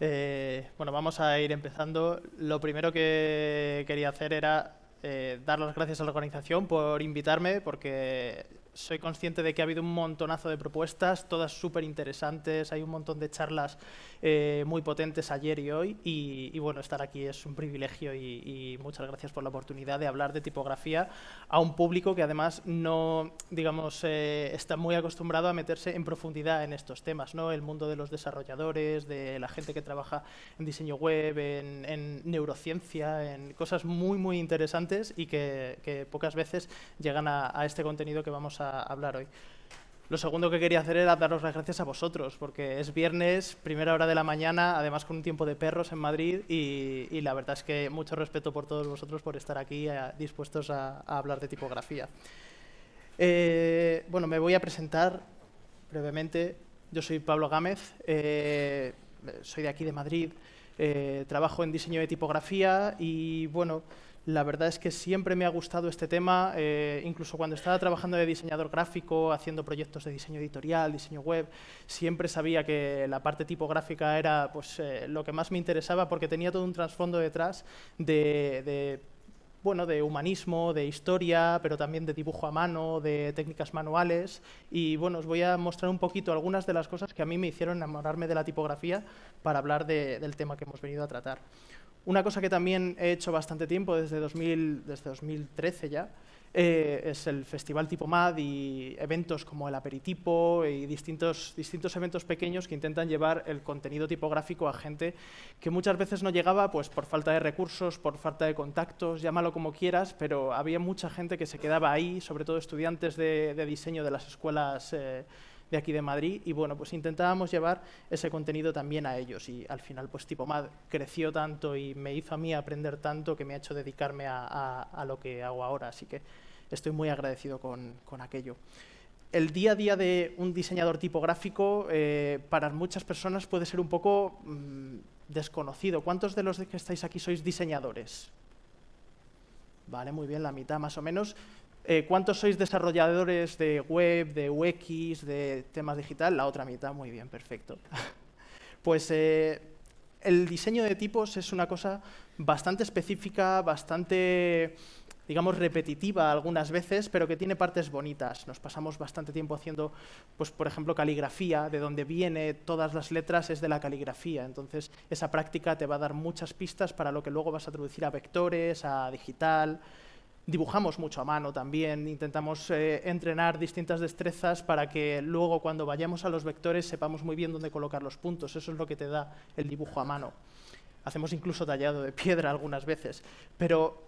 Eh, bueno, vamos a ir empezando. Lo primero que quería hacer era eh, dar las gracias a la organización por invitarme, porque soy consciente de que ha habido un montonazo de propuestas, todas súper interesantes, hay un montón de charlas eh, muy potentes ayer y hoy, y, bueno, estar aquí es un privilegio y, muchas gracias por la oportunidad de hablar de tipografía a un público que además no, digamos, eh, está muy acostumbrado a meterse en profundidad en estos temas, ¿no? El mundo de los desarrolladores, de la gente que trabaja en diseño web, en, neurociencia, en cosas muy, muy interesantes y que, pocas veces llegan a, a este contenido que vamos a hablar hoy. Lo segundo que quería hacer era daros las gracias a vosotros, porque es viernes, primera hora de la mañana, además con un tiempo de perros en Madrid, y, la verdad es que mucho respeto por todos vosotros por estar aquí eh, dispuestos a, hablar de tipografía. Eh, bueno, me voy a presentar brevemente. Yo soy Pablo Gámez, eh, soy de aquí de Madrid, trabajo en diseño de tipografía y bueno, la verdad es que siempre me ha gustado este tema, eh, incluso cuando estaba trabajando de diseñador gráfico, haciendo proyectos de diseño editorial, diseño web, siempre sabía que la parte tipográfica era pues, eh, lo que más me interesaba porque tenía todo un trasfondo detrás de bueno, de humanismo, de historia, pero también de dibujo a mano, de técnicas manuales. Y bueno, os voy a mostrar un poquito algunas de las cosas que a mí me hicieron enamorarme de la tipografía para hablar del tema que hemos venido a tratar. Una cosa que también he hecho bastante tiempo, desde, desde 2013 ya, eh, es el festival tipo MAD y eventos como el aperitipo y distintos, distintos eventos pequeños que intentan llevar el contenido tipográfico a gente que muchas veces no llegaba pues, por falta de recursos, por falta de contactos, llámalo como quieras, pero había mucha gente que se quedaba ahí, sobre todo estudiantes de, diseño de las escuelas. Eh, de aquí de Madrid y bueno, pues intentábamos llevar ese contenido también a ellos y al final pues tipo Mad creció tanto y me hizo a mí aprender tanto que me ha hecho dedicarme a, lo que hago ahora, así que estoy muy agradecido con, aquello el día a día de un diseñador tipográfico eh, para muchas personas puede ser un poco mm, desconocido. ¿Cuántos de los que estáis aquí sois diseñadores? Vale, muy bien, la mitad más o menos. Eh, ¿Cuántos sois desarrolladores de web, de UX, de temas digital? La otra mitad, muy bien, perfecto. pues eh, el diseño de tipos es una cosa bastante específica, bastante digamos, repetitiva algunas veces, pero que tiene partes bonitas. Nos pasamos bastante tiempo haciendo, pues, por ejemplo, caligrafía, de donde viene todas las letras es de la caligrafía. Entonces, esa práctica te va a dar muchas pistas para lo que luego vas a traducir a vectores, a digital, dibujamos mucho a mano también, intentamos eh, entrenar distintas destrezas para que luego cuando vayamos a los vectores sepamos muy bien dónde colocar los puntos, eso es lo que te da el dibujo a mano. Hacemos incluso tallado de piedra algunas veces, pero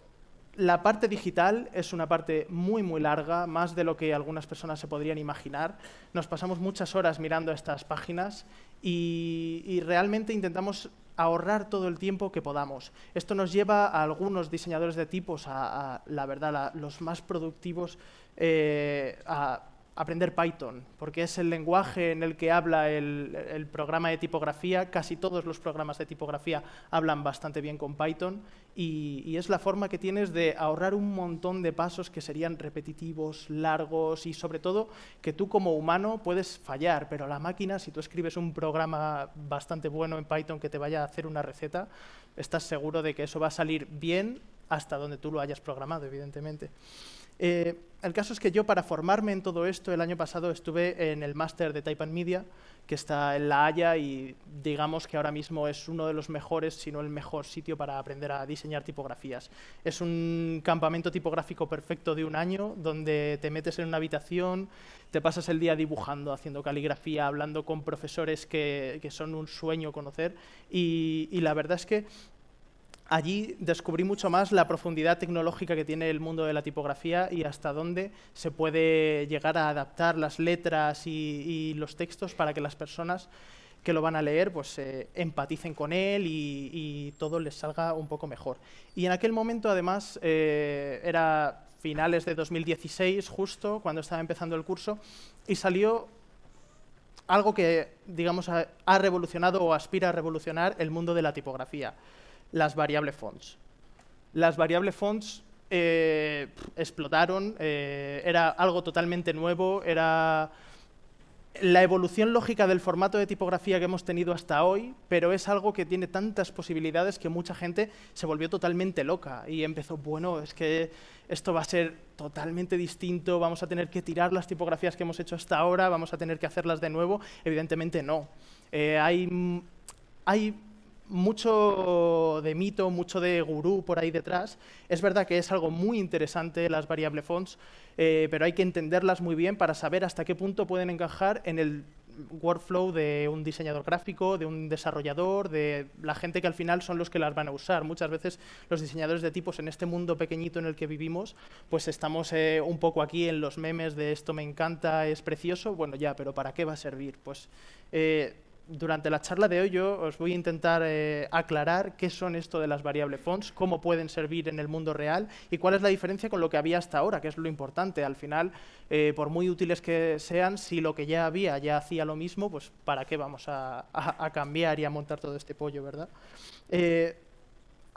la parte digital es una parte muy, muy larga, más de lo que algunas personas se podrían imaginar. Nos pasamos muchas horas mirando estas páginas y realmente intentamos ahorrar todo el tiempo que podamos. Esto nos lleva a algunos diseñadores de tipos, a, la verdad, a los más productivos, eh, a aprender Python, porque es el lenguaje en el que habla el, programa de tipografía. Casi todos los programas de tipografía hablan bastante bien con Python y, y, es la forma que tienes de ahorrar un montón de pasos que serían repetitivos, largos y sobre todo que tú como humano puedes fallar, pero la máquina, si tú escribes un programa bastante bueno en Python que te vaya a hacer una receta, estás seguro de que eso va a salir bien hasta donde tú lo hayas programado, evidentemente. Eh, el caso es que yo para formarme en todo esto el año pasado estuve en el máster de Taipan Media, que está en La Haya y digamos que ahora mismo es uno de los mejores, si no el mejor sitio para aprender a diseñar tipografías. Es un campamento tipográfico perfecto de un año donde te metes en una habitación, te pasas el día dibujando, haciendo caligrafía, hablando con profesores que, son un sueño conocer y la verdad es que allí descubrí mucho más la profundidad tecnológica que tiene el mundo de la tipografía y hasta dónde se puede llegar a adaptar las letras y, los textos para que las personas que lo van a leer pues eh, empaticen con él y, todo les salga un poco mejor. Y en aquel momento además eh, era finales de 2016 justo cuando estaba empezando el curso y salió algo que digamos ha revolucionado o aspira a revolucionar el mundo de la tipografía las variables fonts. Las variables fonts eh, explotaron, eh, era algo totalmente nuevo, era la evolución lógica del formato de tipografía que hemos tenido hasta hoy, pero es algo que tiene tantas posibilidades que mucha gente se volvió totalmente loca y empezó, bueno, es que esto va a ser totalmente distinto, vamos a tener que tirar las tipografías que hemos hecho hasta ahora, vamos a tener que hacerlas de nuevo. Evidentemente no. Eh, hay, hay mucho de mito, mucho de gurú por ahí detrás. Es verdad que es algo muy interesante las variable fonts, eh, pero hay que entenderlas muy bien para saber hasta qué punto pueden encajar en el workflow de un diseñador gráfico, de un desarrollador, de la gente que al final son los que las van a usar. Muchas veces los diseñadores de tipos en este mundo pequeñito en el que vivimos, pues estamos eh, un poco aquí en los memes de esto me encanta, es precioso, bueno ya, pero ¿para qué va a servir? Pues eh, durante la charla de hoy yo os voy a intentar eh, aclarar qué son esto de las variables fonts, cómo pueden servir en el mundo real y cuál es la diferencia con lo que había hasta ahora, que es lo importante. Al final, eh, por muy útiles que sean, si lo que ya había ya hacía lo mismo, pues ¿para qué vamos a, cambiar y a montar todo este pollo, verdad? Eh,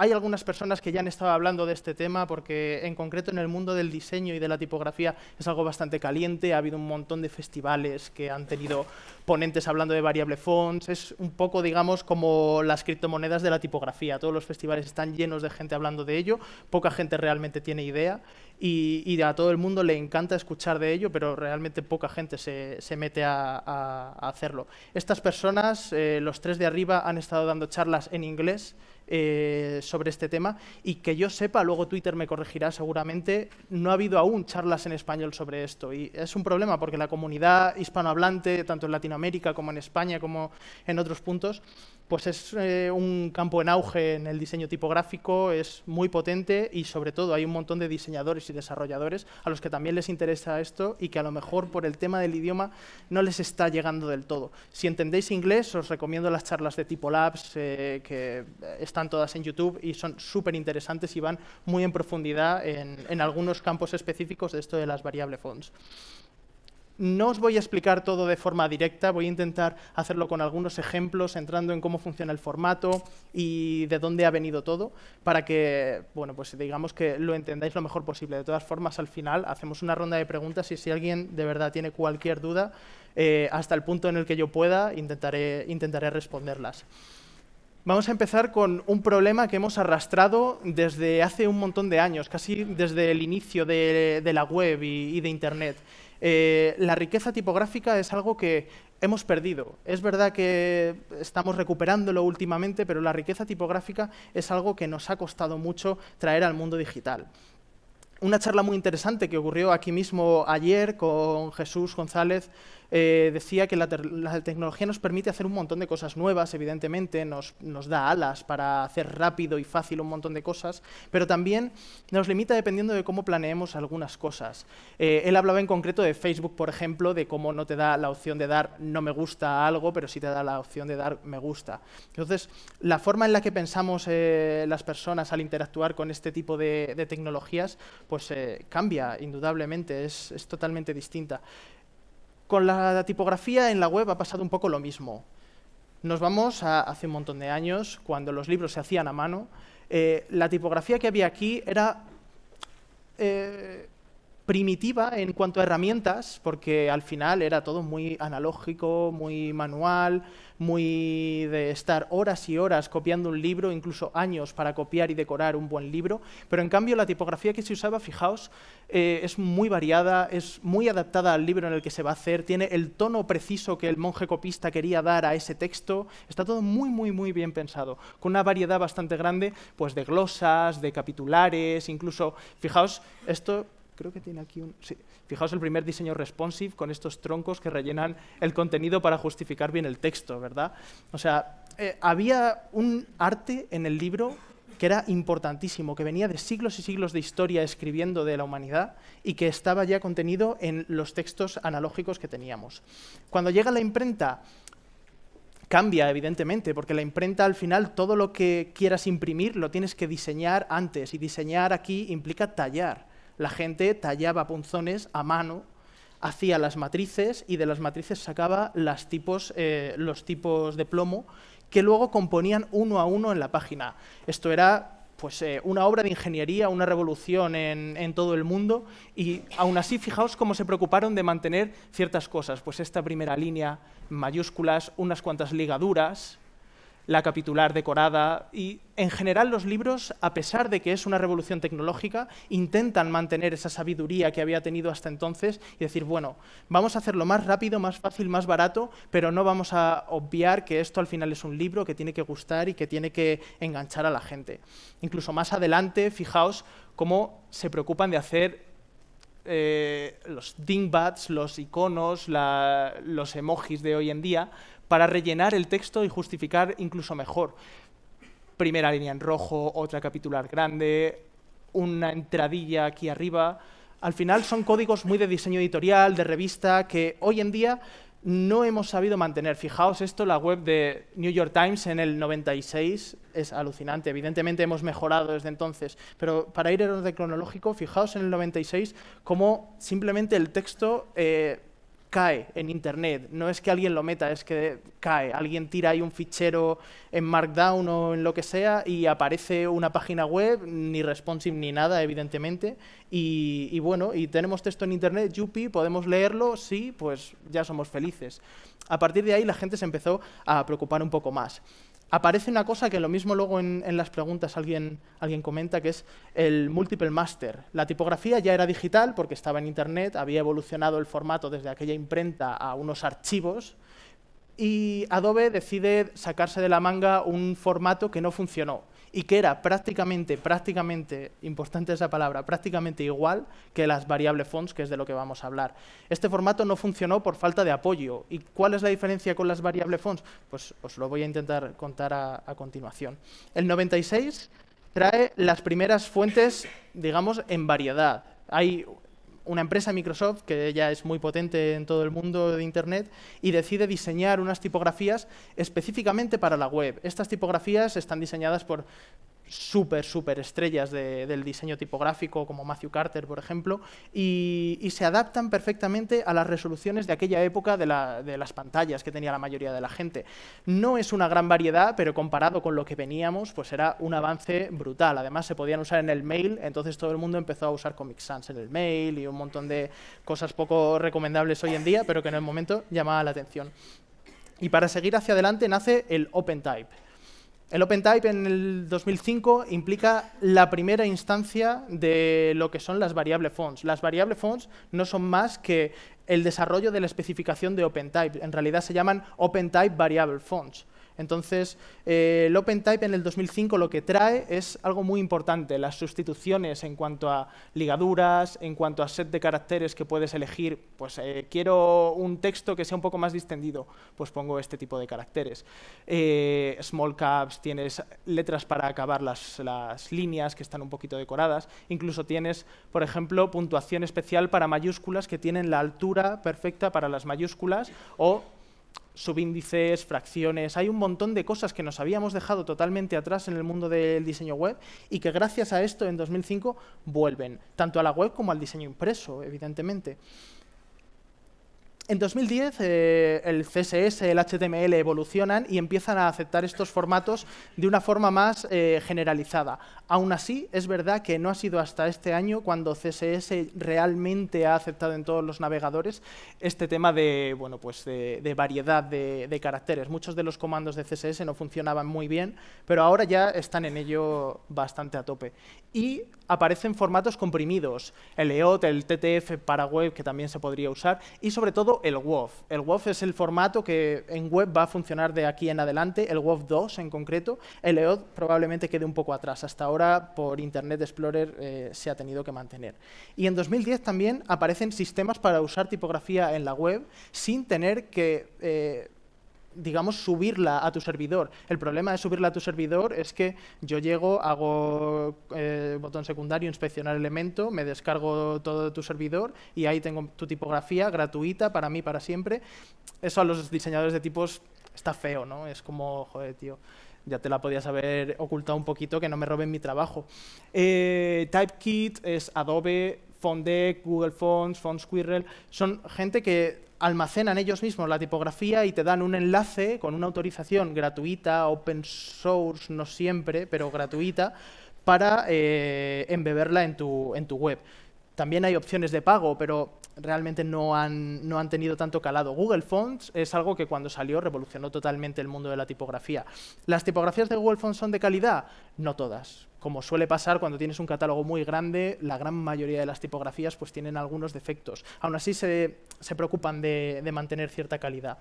hay algunas personas que ya han estado hablando de este tema porque en concreto en el mundo del diseño y de la tipografía es algo bastante caliente. Ha habido un montón de festivales que han tenido ponentes hablando de variable fonts. Es un poco, digamos, como las criptomonedas de la tipografía. Todos los festivales están llenos de gente hablando de ello. Poca gente realmente tiene idea y, a todo el mundo le encanta escuchar de ello, pero realmente poca gente se, mete a, hacerlo. Estas personas, eh, los tres de arriba, han estado dando charlas en inglés eh, sobre este tema y que yo sepa, luego Twitter me corregirá seguramente, no ha habido aún charlas en español sobre esto y es un problema porque la comunidad hispanohablante, tanto en Latinoamérica como en España como en otros puntos, pues es eh, un campo en auge en el diseño tipográfico, es muy potente y sobre todo hay un montón de diseñadores y desarrolladores a los que también les interesa esto y que a lo mejor por el tema del idioma no les está llegando del todo. Si entendéis inglés, os recomiendo las charlas de Tipo Labs, eh, que están todas en YouTube y son súper interesantes y van muy en profundidad en, en algunos campos específicos de esto de las variable fonts. No os voy a explicar todo de forma directa, voy a intentar hacerlo con algunos ejemplos, entrando en cómo funciona el formato y de dónde ha venido todo, para que, bueno, pues digamos que lo entendáis lo mejor posible. De todas formas, al final hacemos una ronda de preguntas y si alguien de verdad tiene cualquier duda, eh, hasta el punto en el que yo pueda, intentaré, intentaré responderlas. Vamos a empezar con un problema que hemos arrastrado desde hace un montón de años, casi desde el inicio de, la web y de Internet eh, la riqueza tipográfica es algo que hemos perdido. Es verdad que estamos recuperándolo últimamente, pero la riqueza tipográfica es algo que nos ha costado mucho traer al mundo digital una charla muy interesante que ocurrió aquí mismo ayer con Jesús González eh, decía que la, tecnología nos permite hacer un montón de cosas nuevas, evidentemente, nos, nos da alas para hacer rápido y fácil un montón de cosas, pero también nos limita dependiendo de cómo planeemos algunas cosas. Eh, él hablaba en concreto de Facebook, por ejemplo, de cómo no te da la opción de dar no me gusta algo, pero sí te da la opción de dar me gusta. Entonces, la forma en la que pensamos eh, las personas al interactuar con este tipo de, tecnologías, pues cambia indudablemente, es totalmente distinta. Con la tipografía en la web ha pasado un poco lo mismo. Nos vamos a hace un montón de años, cuando los libros se hacían a mano. Eh, la tipografía que había aquí era eh, primitiva en cuanto a herramientas, porque al final era todo muy analógico, muy manual, muy de estar horas y horas copiando un libro, incluso años para copiar y decorar un buen libro, pero en cambio la tipografía que se usaba, fijaos, eh, es muy variada, es muy adaptada al libro en el que se va a hacer, tiene el tono preciso que el monje copista quería dar a ese texto, está todo muy, muy, muy bien pensado, con una variedad bastante grande pues, de glosas, de capitulares, incluso, fijaos, esto creo que tiene aquí un... Fijaos el primer diseño responsive con estos troncos que rellenan el contenido para justificar bien el texto, ¿verdad? O sea, eh, había un arte en el libro que era importantísimo, que venía de siglos y siglos de historia escribiendo de la humanidad y que estaba ya contenido en los textos analógicos que teníamos. Cuando llega la imprenta, cambia evidentemente, porque la imprenta al final todo lo que quieras imprimir lo tienes que diseñar antes y diseñar aquí implica tallar la gente tallaba punzones a mano, hacía las matrices y de las matrices sacaba eh, los tipos de plomo que luego componían uno a uno en la página. Esto era pues, eh, una obra de ingeniería, una revolución en, en, todo el mundo y aún así fijaos cómo se preocuparon de mantener ciertas cosas, pues esta primera línea, mayúsculas, unas cuantas ligaduras, la capitular decorada y en general los libros, a pesar de que es una revolución tecnológica, intentan mantener esa sabiduría que había tenido hasta entonces y decir, bueno, vamos a hacerlo más rápido, más fácil, más barato, pero no vamos a obviar que esto al final es un libro que tiene que gustar y que tiene que enganchar a la gente. Incluso más adelante, fijaos cómo se preocupan de hacer eh, los dingbats, los iconos, los emojis de hoy en día, para rellenar el texto y justificar incluso mejor. Primera línea en rojo, otra capitular grande, una entradilla aquí arriba. Al final son códigos muy de diseño editorial, de revista, que hoy en día no hemos sabido mantener. Fijaos esto, la web de New York Times en el 96 es alucinante. Evidentemente hemos mejorado desde entonces, pero para ir en orden cronológico, fijaos en el 96 cómo simplemente el texto eh, cae en Internet. No es que alguien lo meta, es que cae. Alguien tira ahí un fichero en Markdown o en lo que sea y aparece una página web, ni responsive ni nada, evidentemente. Y, bueno, y tenemos texto en Internet, yupi, podemos leerlo, sí, pues ya somos felices. A partir de ahí la gente se empezó a preocupar un poco más aparece una cosa que lo mismo luego en, las preguntas alguien, alguien, comenta, que es el multiple master. La tipografía ya era digital porque estaba en Internet, había evolucionado el formato desde aquella imprenta a unos archivos, y Adobe decide sacarse de la manga un formato que no funcionó y que era prácticamente, prácticamente, importante esa palabra, prácticamente igual que las variable fonts, que es de lo que vamos a hablar. Este formato no funcionó por falta de apoyo. ¿Y cuál es la diferencia con las variable fonts? Pues os lo voy a intentar contar a, a continuación. El 96 trae las primeras fuentes, digamos, en variedad. Hay una empresa, Microsoft, que ya es muy potente en todo el mundo de Internet, y decide diseñar unas tipografías específicamente para la web. Estas tipografías están diseñadas por súper, súper estrellas del diseño tipográfico, como Matthew Carter, por ejemplo, y, se adaptan perfectamente a las resoluciones de aquella época de, de, las pantallas que tenía la mayoría de la gente. No es una gran variedad, pero comparado con lo que veníamos, pues era un avance brutal. Además, se podían usar en el mail, entonces todo el mundo empezó a usar Comic Sans en el mail y un montón de cosas poco recomendables hoy en día, pero que en el momento llamaba la atención. Y para seguir hacia adelante nace el OpenType el OpenType en el 2005 implica la primera instancia de lo que son las Variable fonts. Las Variable fonts no son más que el desarrollo de la especificación de OpenType. En realidad se llaman OpenType Variable Fonts. Entonces, eh, el OpenType en el 2005 lo que trae es algo muy importante, las sustituciones en cuanto a ligaduras, en cuanto a set de caracteres que puedes elegir. Pues eh, quiero un texto que sea un poco más distendido, pues pongo este tipo de caracteres. Eh, small caps, tienes letras para acabar las, las líneas que están un poquito decoradas. Incluso tienes, por ejemplo, puntuación especial para mayúsculas que tienen la altura perfecta para las mayúsculas o subíndices, fracciones, hay un montón de cosas que nos habíamos dejado totalmente atrás en el mundo del diseño web y que gracias a esto en 2005 vuelven, tanto a la web como al diseño impreso, evidentemente. En 2010 eh, el CSS, el HTML evolucionan y empiezan a aceptar estos formatos de una forma más eh, generalizada. Aún así, es verdad que no ha sido hasta este año cuando CSS realmente ha aceptado en todos los navegadores este tema de, bueno, pues de, variedad de, de caracteres. Muchos de los comandos de CSS no funcionaban muy bien, pero ahora ya están en ello bastante a tope. Y aparecen formatos comprimidos, el EOT, el TTF para web, que también se podría usar, y sobre todo el WOF. El WOF es el formato que en web va a funcionar de aquí en adelante, el WOF 2 en concreto. El EOD probablemente quede un poco atrás. Hasta ahora, por Internet Explorer, eh, se ha tenido que mantener. Y en 2010 también aparecen sistemas para usar tipografía en la web sin tener que... Eh, digamos, subirla a tu servidor. El problema de subirla a tu servidor es que yo llego, hago eh, botón secundario, inspeccionar elemento, me descargo todo de tu servidor y ahí tengo tu tipografía gratuita para mí, para siempre. Eso a los diseñadores de tipos está feo, ¿no? Es como, joder, tío ya te la podías haber ocultado un poquito, que no me roben mi trabajo. Eh, Typekit es Adobe, FontDeck, Google Fonts, Squirrel. son gente que almacenan ellos mismos la tipografía y te dan un enlace con una autorización gratuita, open source, no siempre, pero gratuita, para eh, embeberla en tu, en tu web. También hay opciones de pago, pero realmente no no han tenido tanto calado. Google Fonts es algo que cuando salió revolucionó totalmente el mundo de la tipografía. ¿Las tipografías de Google Fonts son de calidad? No todas como suele pasar cuando tienes un catálogo muy grande, la gran mayoría de las tipografías pues tienen algunos defectos. Aún así se, preocupan de, de, mantener cierta calidad.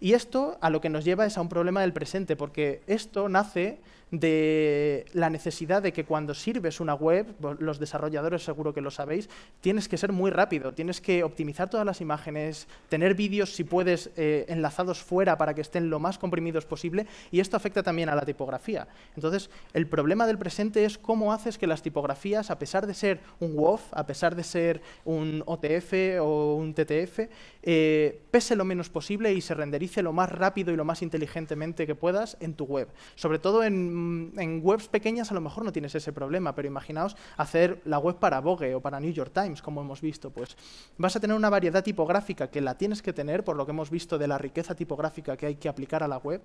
Y esto a lo que nos lleva es a un problema del presente, porque esto nace de la necesidad de que cuando sirves una web, los desarrolladores seguro que lo sabéis, tienes que ser muy rápido, tienes que optimizar todas las imágenes, tener vídeos si puedes eh, enlazados fuera para que estén lo más comprimidos posible y esto afecta también a la tipografía. Entonces, el problema del presente es cómo haces que las tipografías, a pesar de ser un WOF, a pesar de ser un OTF o un TTF, eh, pese lo menos posible y se renderice lo más rápido y lo más inteligentemente que puedas en tu web. Sobre todo en Mm, en webs pequeñas a lo mejor no tienes ese problema, pero imaginaos hacer la web para Vogue o para New York Times, como hemos visto, pues vas a tener una variedad tipográfica que la tienes que tener, por lo que hemos visto de la riqueza tipográfica que hay que aplicar a la web,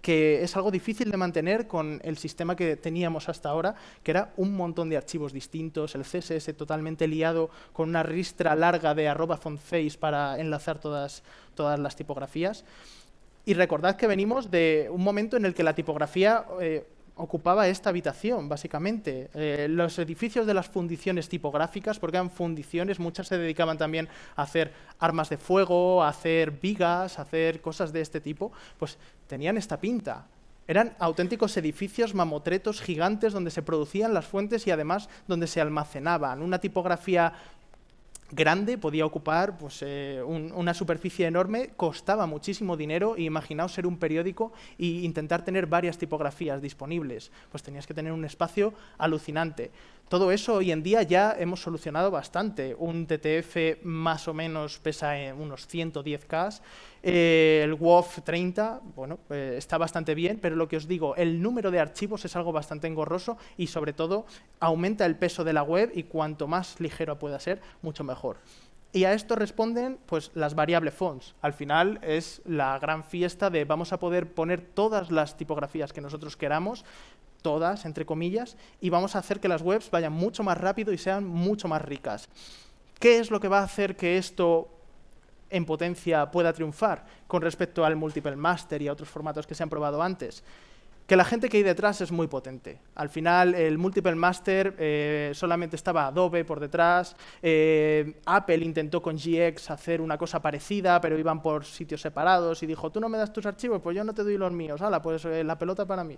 que es algo difícil de mantener con el sistema que teníamos hasta ahora, que era un montón de archivos distintos, el CSS totalmente liado con una ristra larga de arroba face para enlazar todas, todas las tipografías. Y recordad que venimos de un momento en el que la tipografía eh, ocupaba esta habitación, básicamente. Eh, los edificios de las fundiciones tipográficas, porque eran fundiciones, muchas se dedicaban también a hacer armas de fuego, a hacer vigas, a hacer cosas de este tipo, pues tenían esta pinta. Eran auténticos edificios mamotretos gigantes donde se producían las fuentes y además donde se almacenaban. Una tipografía grande, podía ocupar pues, eh, una superficie enorme, costaba muchísimo dinero y imaginaos ser un periódico e intentar tener varias tipografías disponibles, pues tenías que tener un espacio alucinante. Todo eso hoy en día ya hemos solucionado bastante. Un TTF más o menos pesa unos 110K, eh, el WOF 30, bueno, eh, está bastante bien, pero lo que os digo, el número de archivos es algo bastante engorroso y sobre todo aumenta el peso de la web y cuanto más ligero pueda ser, mucho mejor. Y a esto responden pues, las variables fonts. Al final es la gran fiesta de vamos a poder poner todas las tipografías que nosotros queramos todas, entre comillas, y vamos a hacer que las webs vayan mucho más rápido y sean mucho más ricas. ¿Qué es lo que va a hacer que esto en potencia pueda triunfar con respecto al multiple master y a otros formatos que se han probado antes? que la gente que hay detrás es muy potente. Al final, el Multiple Master eh, solamente estaba Adobe por detrás, eh, Apple intentó con GX hacer una cosa parecida, pero iban por sitios separados y dijo, tú no me das tus archivos, pues yo no te doy los míos, hala, pues eh, la pelota para mí.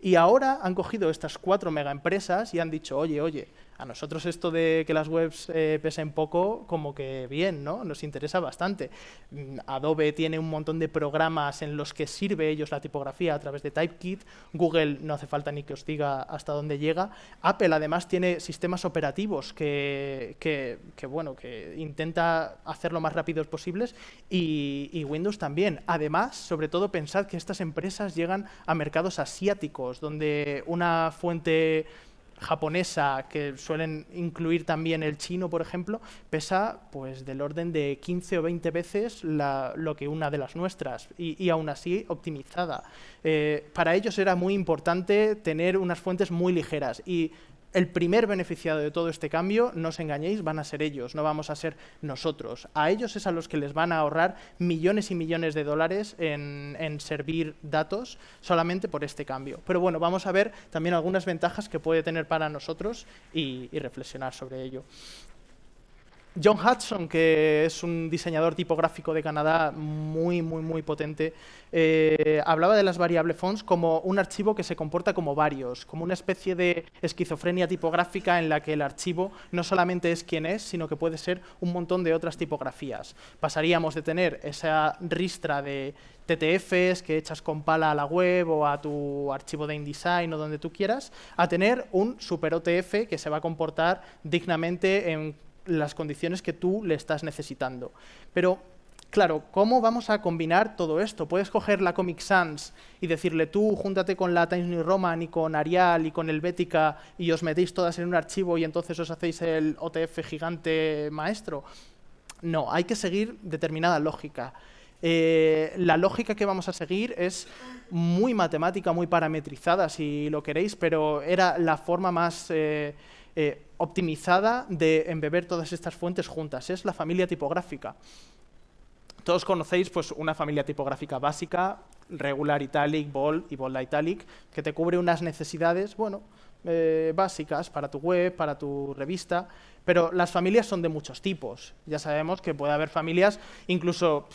Y ahora han cogido estas cuatro mega empresas y han dicho, oye, oye, a nosotros esto de que las webs eh, pesen poco, como que bien, ¿no? Nos interesa bastante. Mm, Adobe tiene un montón de programas en los que sirve ellos la tipografía a través de Typekit. Google no hace falta ni que os diga hasta dónde llega. Apple además tiene sistemas operativos que, bueno, que intenta hacer lo más rápidos posibles y, y Windows también. Además, sobre todo pensad que estas empresas llegan a mercados asiáticos, donde una fuente japonesa, que suelen incluir también el chino, por ejemplo, pesa pues del orden de 15 o 20 veces lo que una de las nuestras, y, aún así optimizada. Eh, para ellos era muy importante tener unas fuentes muy ligeras, y el primer beneficiado de todo este cambio, no os engañéis, van a ser ellos, no vamos a ser nosotros. A ellos es a los que les van a ahorrar millones y millones de dólares en, servir datos solamente por este cambio. Pero bueno, vamos a ver también algunas ventajas que puede tener para nosotros y reflexionar sobre ello. John Hudson, que es un diseñador tipográfico de Canadá muy, muy, muy potente, eh, hablaba de las variable fonts como un archivo que se comporta como varios, como una especie de esquizofrenia tipográfica en la que el archivo no solamente es quien es, sino que puede ser un montón de otras tipografías. Pasaríamos de tener esa ristra de TTFs que echas con pala a la web o a tu archivo de InDesign o donde tú quieras, a tener un super OTF que se va a comportar dignamente en las condiciones que tú le estás necesitando. Pero, claro, ¿cómo vamos a combinar todo esto? Puedes coger la Comic Sans y decirle tú, júntate con la Times New Roman y con Arial y con Helvética y os metéis todas en un archivo y entonces os hacéis el OTF gigante maestro. No, hay que seguir determinada lógica. Eh, la lógica que vamos a seguir es muy matemática, muy parametrizada, si lo queréis, pero era la forma más... Eh, eh, optimizada de embeber todas estas fuentes juntas. Es la familia tipográfica. Todos conocéis pues, una familia tipográfica básica, regular italic, bold y bold italic, que te cubre unas necesidades, bueno, eh, básicas para tu web, para tu revista, pero las familias son de muchos tipos. Ya sabemos que puede haber familias incluso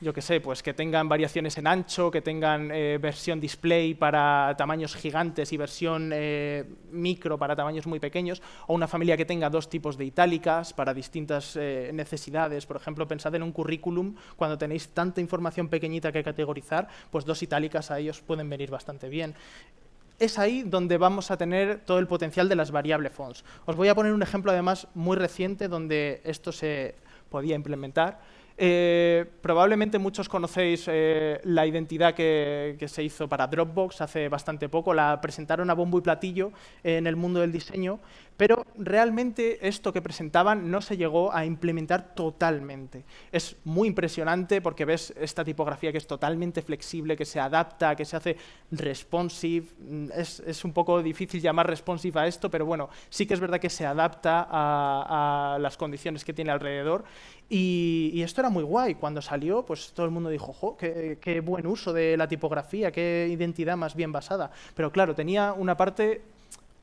yo qué sé, pues que tengan variaciones en ancho, que tengan eh, versión display para tamaños gigantes y versión eh, micro para tamaños muy pequeños, o una familia que tenga dos tipos de itálicas para distintas eh, necesidades. Por ejemplo, pensad en un currículum, cuando tenéis tanta información pequeñita que categorizar, pues dos itálicas a ellos pueden venir bastante bien es ahí donde vamos a tener todo el potencial de las variable fonts. Os voy a poner un ejemplo además muy reciente donde esto se podía implementar. Eh, probablemente muchos conocéis eh, la identidad que, se hizo para Dropbox hace bastante poco, la presentaron a bombo y platillo en el mundo del diseño, pero realmente esto que presentaban no se llegó a implementar totalmente. Es muy impresionante porque ves esta tipografía que es totalmente flexible, que se adapta, que se hace responsive, mm, es, un poco difícil llamar responsive a esto, pero bueno, sí que es verdad que se adapta a las condiciones que tiene alrededor y, esto era muy guay. Cuando salió, pues todo el mundo dijo, jo, qué, buen uso de la tipografía, qué identidad más bien basada. Pero claro, tenía una parte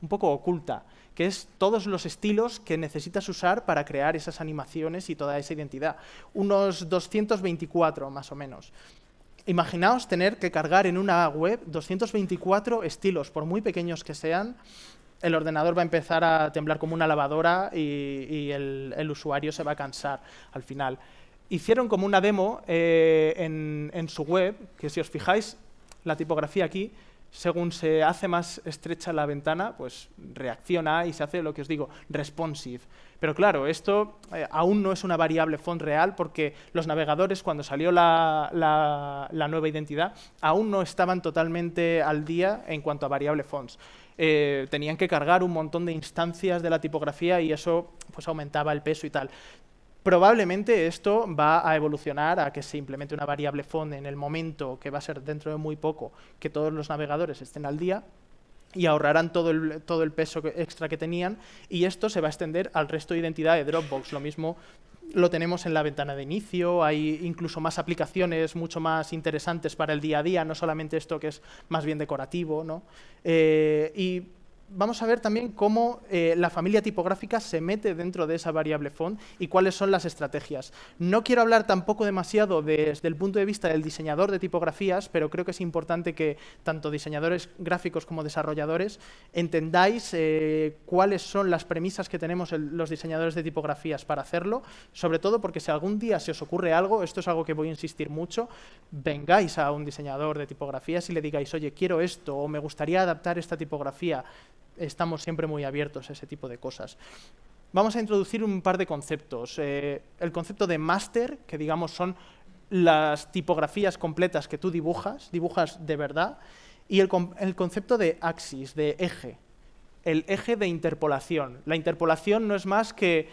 un poco oculta, que es todos los estilos que necesitas usar para crear esas animaciones y toda esa identidad. Unos 224 más o menos. Imaginaos tener que cargar en una web 224 estilos, por muy pequeños que sean, el ordenador va a empezar a temblar como una lavadora y, el, usuario se va a cansar al final. Hicieron como una demo eh, en, su web, que si os fijáis, la tipografía aquí según se hace más estrecha la ventana, pues reacciona y se hace lo que os digo, responsive. Pero claro, esto eh, aún no es una variable font real porque los navegadores, cuando salió la, la, nueva identidad, aún no estaban totalmente al día en cuanto a variable fonts. Eh, tenían que cargar un montón de instancias de la tipografía y eso pues aumentaba el peso y tal. Probablemente esto va a evolucionar a que se implemente una variable font en el momento, que va a ser dentro de muy poco, que todos los navegadores estén al día y ahorrarán todo el, todo el peso extra que tenían y esto se va a extender al resto de identidad de Dropbox. Lo mismo lo tenemos en la ventana de inicio, hay incluso más aplicaciones mucho más interesantes para el día a día, no solamente esto que es más bien decorativo, ¿no? Eh, vamos a ver también cómo eh, la familia tipográfica se mete dentro de esa variable font y cuáles son las estrategias. No quiero hablar tampoco demasiado desde el punto de vista del diseñador de tipografías, pero creo que es importante que tanto diseñadores gráficos como desarrolladores entendáis eh, cuáles son las premisas que tenemos los diseñadores de tipografías para hacerlo, sobre todo porque si algún día se os ocurre algo, esto es algo que voy a insistir mucho, vengáis a un diseñador de tipografías y le digáis, oye, quiero esto o me gustaría adaptar esta tipografía estamos siempre muy abiertos a ese tipo de cosas. Vamos a introducir un par de conceptos. Eh, el concepto de máster, que digamos son las tipografías completas que tú dibujas, dibujas de verdad, y el, el concepto de axis, de eje, el eje de interpolación. La interpolación no es más que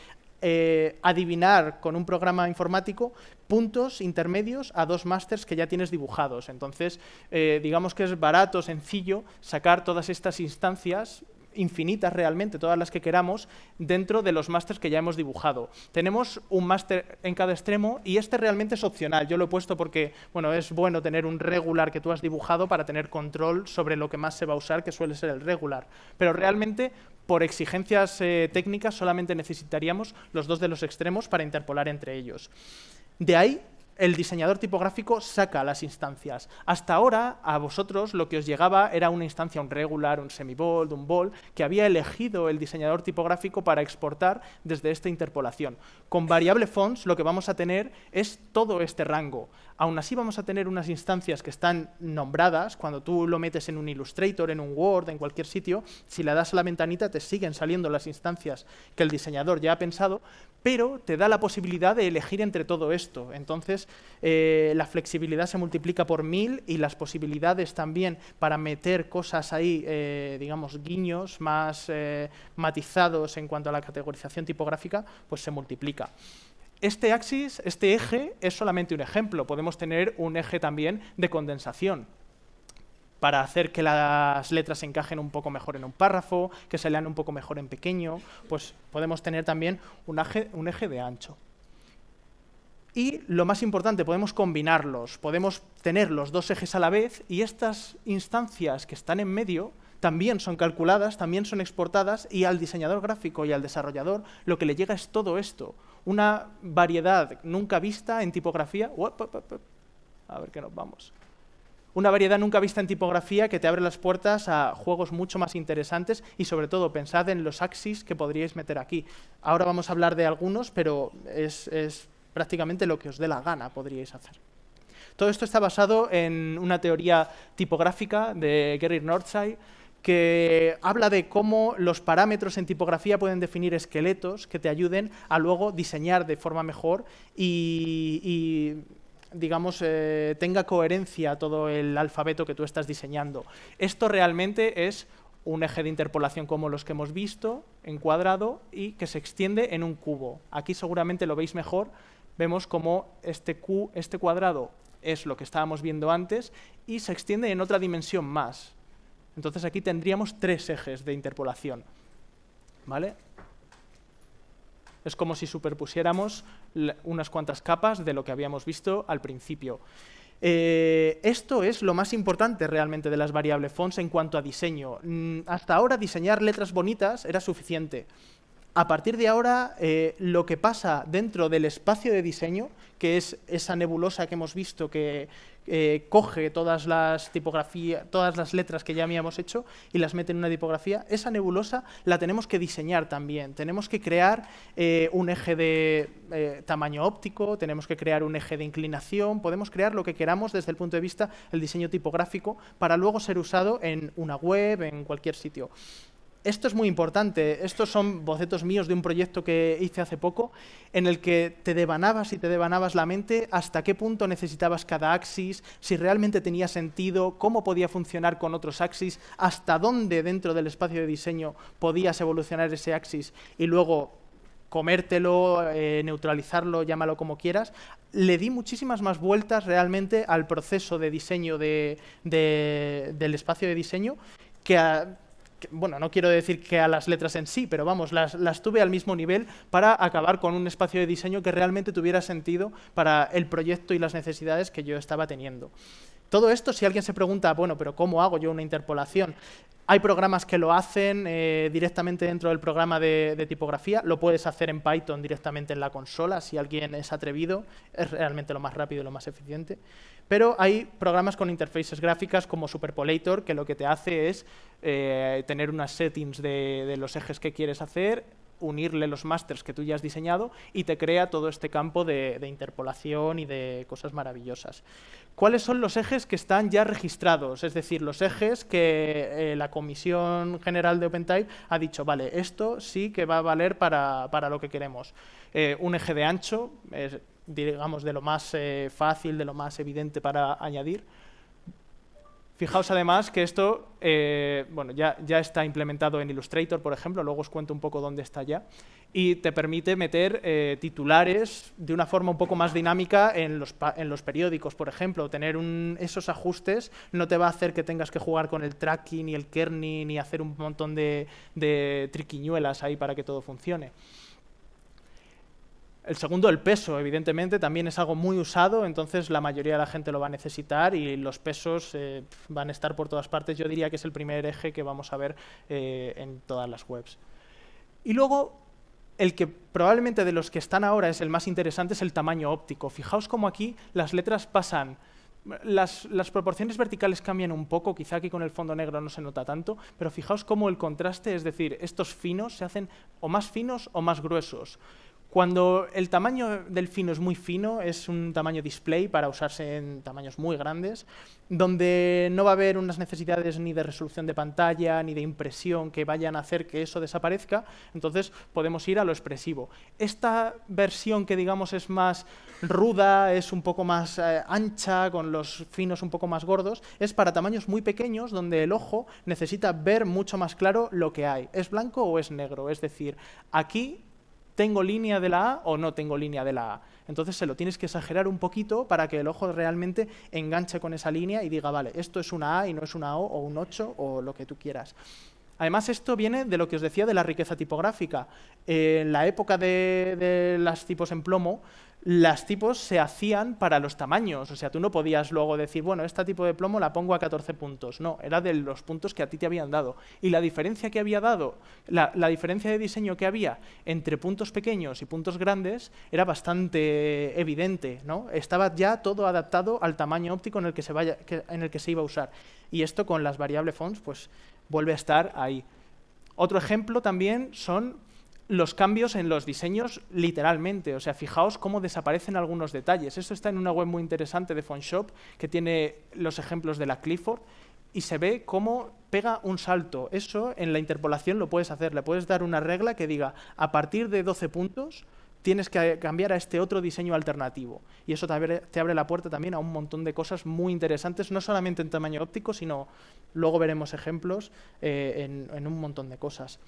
eh, adivinar con un programa informático puntos intermedios a dos másters que ya tienes dibujados. Entonces, eh, digamos que es barato, sencillo, sacar todas estas instancias infinitas realmente, todas las que queramos, dentro de los másters que ya hemos dibujado. Tenemos un máster en cada extremo y este realmente es opcional. Yo lo he puesto porque bueno, es bueno tener un regular que tú has dibujado para tener control sobre lo que más se va a usar, que suele ser el regular. Pero realmente, por exigencias eh, técnicas, solamente necesitaríamos los dos de los extremos para interpolar entre ellos. De ahí el diseñador tipográfico saca las instancias. Hasta ahora, a vosotros lo que os llegaba era una instancia, un regular, un semibold, un bold, que había elegido el diseñador tipográfico para exportar desde esta interpolación. Con variable fonts lo que vamos a tener es todo este rango aún así vamos a tener unas instancias que están nombradas, cuando tú lo metes en un Illustrator, en un Word, en cualquier sitio, si le das a la ventanita te siguen saliendo las instancias que el diseñador ya ha pensado, pero te da la posibilidad de elegir entre todo esto. Entonces, eh, la flexibilidad se multiplica por mil y las posibilidades también para meter cosas ahí, eh, digamos, guiños más eh, matizados en cuanto a la categorización tipográfica, pues se multiplica. Este axis, este eje, es solamente un ejemplo. Podemos tener un eje también de condensación para hacer que las letras encajen un poco mejor en un párrafo, que se lean un poco mejor en pequeño, pues podemos tener también un eje, un eje de ancho. Y lo más importante, podemos combinarlos, podemos tener los dos ejes a la vez y estas instancias que están en medio también son calculadas, también son exportadas y al diseñador gráfico y al desarrollador lo que le llega es todo esto, una variedad nunca vista en tipografía. A ver qué nos vamos. Una variedad nunca vista en tipografía que te abre las puertas a juegos mucho más interesantes y sobre todo pensad en los axis que podríais meter aquí. Ahora vamos a hablar de algunos, pero es, prácticamente lo que os dé la gana podríais hacer. Todo esto está basado en una teoría tipográfica de Gary Northside, que habla de cómo los parámetros en tipografía pueden definir esqueletos que te ayuden a luego diseñar de forma mejor y, digamos, eh, tenga coherencia todo el alfabeto que tú estás diseñando. Esto realmente es un eje de interpolación como los que hemos visto, en cuadrado, y que se extiende en un cubo. Aquí seguramente lo veis mejor, vemos cómo este, este cuadrado es lo que estábamos viendo antes y se extiende en otra dimensión más, entonces aquí tendríamos tres ejes de interpolación. ¿Vale? Es como si superpusiéramos unas cuantas capas de lo que habíamos visto al principio. Eh, esto es lo más importante realmente de las variables fonts en cuanto a diseño. Mm, hasta ahora diseñar letras bonitas era suficiente a partir de ahora, eh, lo que pasa dentro del espacio de diseño, que es esa nebulosa que hemos visto que eh, coge todas las tipografías, todas las letras que ya habíamos hecho y las mete en una tipografía, esa nebulosa la tenemos que diseñar también. Tenemos que crear eh, un eje de tamaño óptico, tenemos que crear un eje de inclinación, podemos crear lo que queramos desde el punto de vista del diseño tipográfico para luego ser usado en una web, en cualquier sitio esto es muy importante. Estos son bocetos míos de un proyecto que hice hace poco, en el que te devanabas y te devanabas la mente hasta qué punto necesitabas cada axis, si realmente tenía sentido, cómo podía funcionar con otros axis, hasta dónde dentro del espacio de diseño podías evolucionar ese axis y luego comértelo, eh, neutralizarlo, llámalo como quieras, le di muchísimas más vueltas realmente al proceso de diseño del espacio de diseño que a, bueno, no quiero decir que a las letras en sí, pero vamos, las, las, tuve al mismo nivel para acabar con un espacio de diseño que realmente tuviera sentido para el proyecto y las necesidades que yo estaba teniendo. Todo esto, si alguien se pregunta, bueno, pero ¿cómo hago yo una interpolación? Hay programas que lo hacen eh, directamente dentro del programa de, tipografía, lo puedes hacer en Python directamente en la consola, si alguien es atrevido, es realmente lo más rápido y lo más eficiente. Pero hay programas con interfaces gráficas como Superpolator, que lo que te hace es eh, tener unas settings de los ejes que quieres hacer, unirle los masters que tú ya has diseñado y te crea todo este campo de, interpolación y de cosas maravillosas. ¿Cuáles son los ejes que están ya registrados? Es decir, los ejes que eh, la Comisión General de OpenType ha dicho, vale, esto sí que va a valer para, lo que queremos. Eh, un eje de ancho, digamos, de lo más eh, fácil, de lo más evidente para añadir Fijaos además que esto eh, ya, está implementado en Illustrator, por ejemplo, luego os cuento un poco dónde está ya, y te permite meter eh, titulares de una forma un poco más dinámica en los, periódicos, por ejemplo, tener esos ajustes no te va a hacer que tengas que jugar con el tracking y el kerning y hacer un montón de triquiñuelas ahí para que todo funcione. El segundo, el peso, evidentemente, también es algo muy usado, entonces la mayoría de la gente lo va a necesitar y los pesos eh, van a estar por todas partes. Yo diría que es el primer eje que vamos a ver eh, en todas las webs. Y luego, el que probablemente de los que están ahora es el más interesante es el tamaño óptico. Fijaos cómo aquí las letras pasan las, las, proporciones verticales cambian un poco, quizá aquí con el fondo negro no se nota tanto, pero fijaos cómo el contraste, es decir, estos finos se hacen o más finos o más gruesos. Cuando el tamaño del fino es muy fino, es un tamaño display para usarse en tamaños muy grandes, donde no va a haber unas necesidades ni de resolución de pantalla, ni de impresión que vayan a hacer que eso desaparezca, entonces podemos ir a lo expresivo. Esta versión que digamos es más ruda, es un poco más eh, ancha, con los finos un poco más gordos, es para tamaños muy pequeños donde el ojo necesita ver mucho más claro lo que hay. ¿Es blanco o es negro? Es decir, aquí ¿Tengo línea de la A o no tengo línea de la A? Entonces se lo tienes que exagerar un poquito para que el ojo realmente enganche con esa línea y diga, vale, esto es una A y no es una O o un 8 o lo que tú quieras. Además, esto viene de lo que os decía de la riqueza tipográfica. en la época de, de las tipos en plomo, las tipos se hacían para los tamaños. O sea, tú no podías luego decir, bueno, este tipo de plomo la pongo a 14 puntos. No, era de los puntos que a ti te habían dado. Y la diferencia que había dado, la, diferencia de diseño que había entre puntos pequeños y puntos grandes era bastante evidente. ¿no? Estaba ya todo adaptado al tamaño óptico en el que se, vaya, en el que se iba a usar. Y esto con las variables fonts, pues vuelve a estar ahí. Otro ejemplo también son los cambios en los diseños literalmente. O sea, fijaos cómo desaparecen algunos detalles. Esto está en una web muy interesante de PhoneShop que tiene los ejemplos de la Clifford y se ve cómo pega un salto. Eso en la interpolación lo puedes hacer. Le puedes dar una regla que diga, a partir de 12 puntos tienes que cambiar a este otro diseño alternativo. Y eso te abre, la puerta también a un montón de cosas muy interesantes, no solamente en tamaño óptico, sino luego veremos ejemplos eh, en un montón de cosas.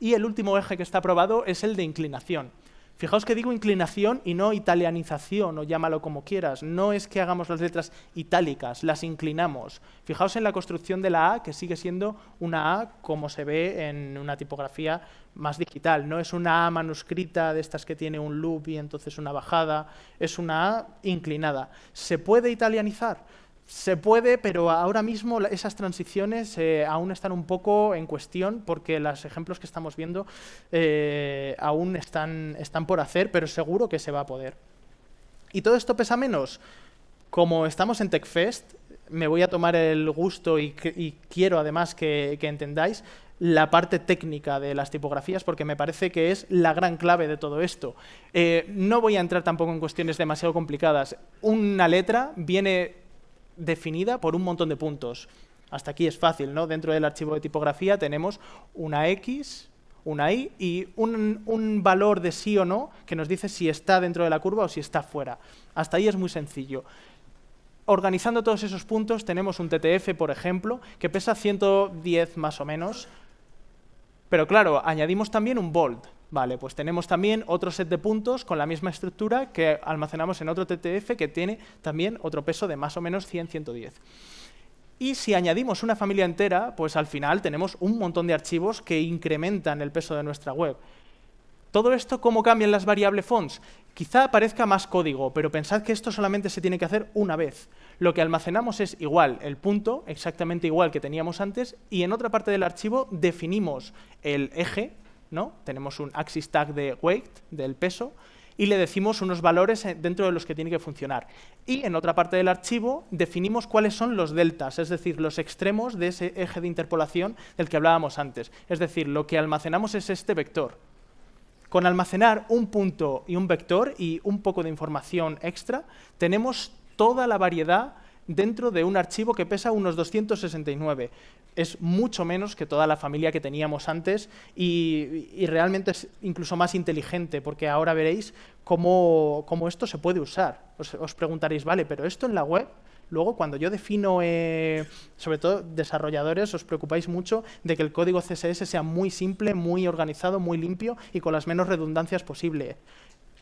Y el último eje que está aprobado es el de inclinación. Fijaos que digo inclinación y no italianización, o llámalo como quieras. No es que hagamos las letras itálicas, las inclinamos. Fijaos en la construcción de la A, que sigue siendo una A como se ve en una tipografía más digital. No es una A manuscrita de estas que tiene un loop y entonces una bajada. Es una A inclinada. ¿Se puede italianizar? Se puede, pero ahora mismo esas transiciones eh, aún están un poco en cuestión porque los ejemplos que estamos viendo eh, aún están, están por hacer, pero seguro que se va a poder. ¿Y todo esto pesa menos? Como estamos en TechFest, me voy a tomar el gusto y, quiero además que, entendáis la parte técnica de las tipografías porque me parece que es la gran clave de todo esto. Eh, no voy a entrar tampoco en cuestiones demasiado complicadas. Una letra viene definida por un montón de puntos. Hasta aquí es fácil, ¿no? Dentro del archivo de tipografía tenemos una X, una Y y un, valor de sí o no que nos dice si está dentro de la curva o si está fuera. Hasta ahí es muy sencillo. Organizando todos esos puntos tenemos un TTF, por ejemplo, que pesa 110 más o menos. Pero claro, añadimos también un bold, Vale, pues tenemos también otro set de puntos con la misma estructura que almacenamos en otro TTF que tiene también otro peso de más o menos 100-110. Y si añadimos una familia entera, pues al final tenemos un montón de archivos que incrementan el peso de nuestra web. Todo esto, ¿cómo cambian las variables fonts? Quizá aparezca más código, pero pensad que esto solamente se tiene que hacer una vez. Lo que almacenamos es igual, el punto, exactamente igual que teníamos antes, y en otra parte del archivo definimos el eje tenemos un axis tag de weight, del peso, y le decimos unos valores eh, dentro de los que tiene que funcionar. Y en otra parte del archivo definimos cuáles son los deltas, es decir, los extremos de ese eje de interpolación del que hablábamos antes. Es decir, lo que almacenamos es este vector. Con almacenar un punto y un vector y un poco de información extra, tenemos toda la variedad dentro de un archivo que pesa unos 269. Es mucho menos que toda la familia que teníamos antes y, realmente es incluso más inteligente, porque ahora veréis cómo, esto se puede usar. Os, preguntaréis, vale, pero esto en la web... Luego, cuando yo defino, eh, sobre todo desarrolladores, os preocupáis mucho de que el código CSS sea muy simple, muy organizado, muy limpio y con las menos redundancias posible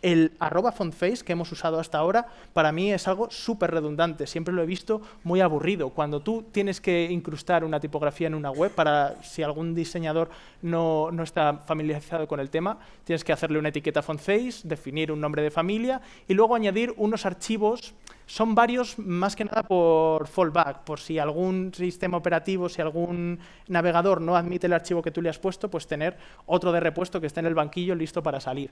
el arroba fontface que hemos usado hasta ahora para mí es algo súper redundante, siempre lo he visto muy aburrido. Cuando tú tienes que incrustar una tipografía en una web, para si algún diseñador no, está familiarizado con el tema, tienes que hacerle una etiqueta fontface, definir un nombre de familia y luego añadir unos archivos son varios más que nada por fallback, por si algún sistema operativo, si algún navegador no admite el archivo que tú le has puesto, pues tener otro de repuesto que esté en el banquillo listo para salir.